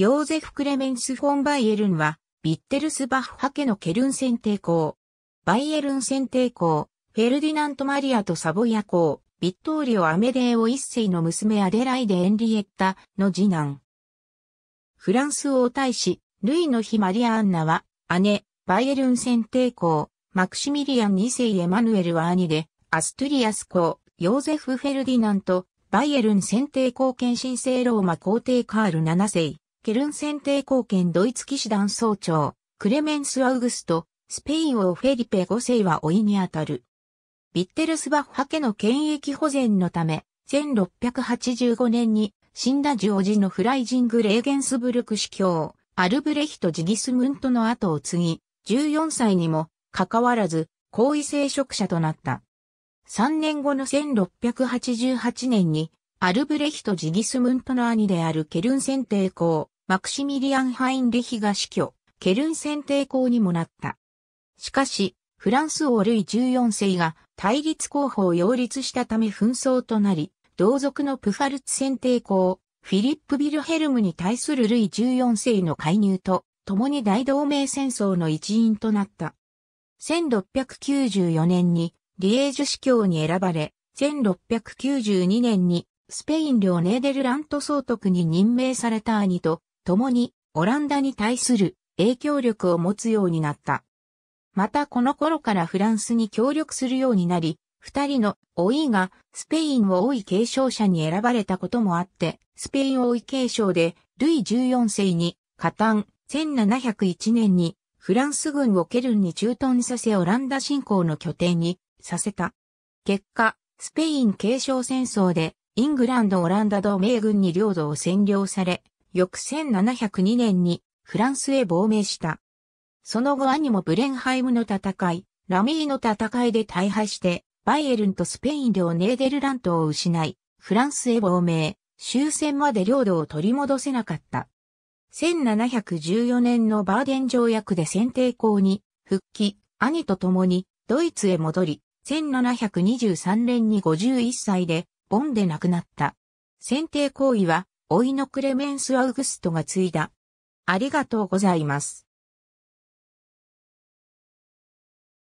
ヨーゼフ・クレメンス・フォン・バイエルンは、ビッテルスバッハ家のケルン選定校、バイエルン選定校、フェルディナント・マリアとサボイア校、ビットーリオ・アメデーオ一世の娘アデライデ・エンリエッタの次男。フランス王大使、ルイの日マリア・アンナは、姉、バイエルン選定校、マクシミリアン二世エマヌエルは兄で、アストゥリアス校、ヨーゼフ・フェルディナント、バイエルン選定校見神聖ローマ皇帝カール七世。ケルン選定貢献ドイツ騎士団総長、クレメンス・アウグスト、スペイン王フェリペ5世は老いにあたる。ビッテルスバッハ家の権益保全のため、1685年に死んだジョージのフライジング・レーゲンスブルク司教、アルブレヒト・ジギスムントの後を継ぎ、14歳にも、かかわらず、高位聖職者となった。3年後の1688年に、アルブレヒト・ジギスムントの兄であるケルン選定公、マクシミリアン・ハインリヒが死去、ケルン選定校にもなった。しかし、フランス王ルイ14世が対立候補を擁立したため紛争となり、同族のプファルツ選定校、フィリップ・ビルヘルムに対するルイ14世の介入と、共に大同盟戦争の一員となった。1694年にリエージュ司教に選ばれ、1692年にスペイン領ネーデルラント総督に任命された兄と共にオランダに対する影響力を持つようになった。またこの頃からフランスに協力するようになり、二人の老いがスペインを老い継承者に選ばれたこともあって、スペイン老い継承でルイ14世に加担1701年にフランス軍をケルンに駐屯させオランダ侵攻の拠点にさせた。結果、スペイン継承戦争でイングランド・オランダ同盟軍に領土を占領され、翌1702年にフランスへ亡命した。その後兄もブレンハイムの戦い、ラミーの戦いで大敗して、バイエルンとスペイン領ネーデルラントを失い、フランスへ亡命、終戦まで領土を取り戻せなかった。1714年のバーデン条約で選定校に復帰、兄と共にドイツへ戻り、1723年に51歳でボンで亡くなった。選定行為は老いのクレメンス・アウグストが継いだ。ありがとうございます。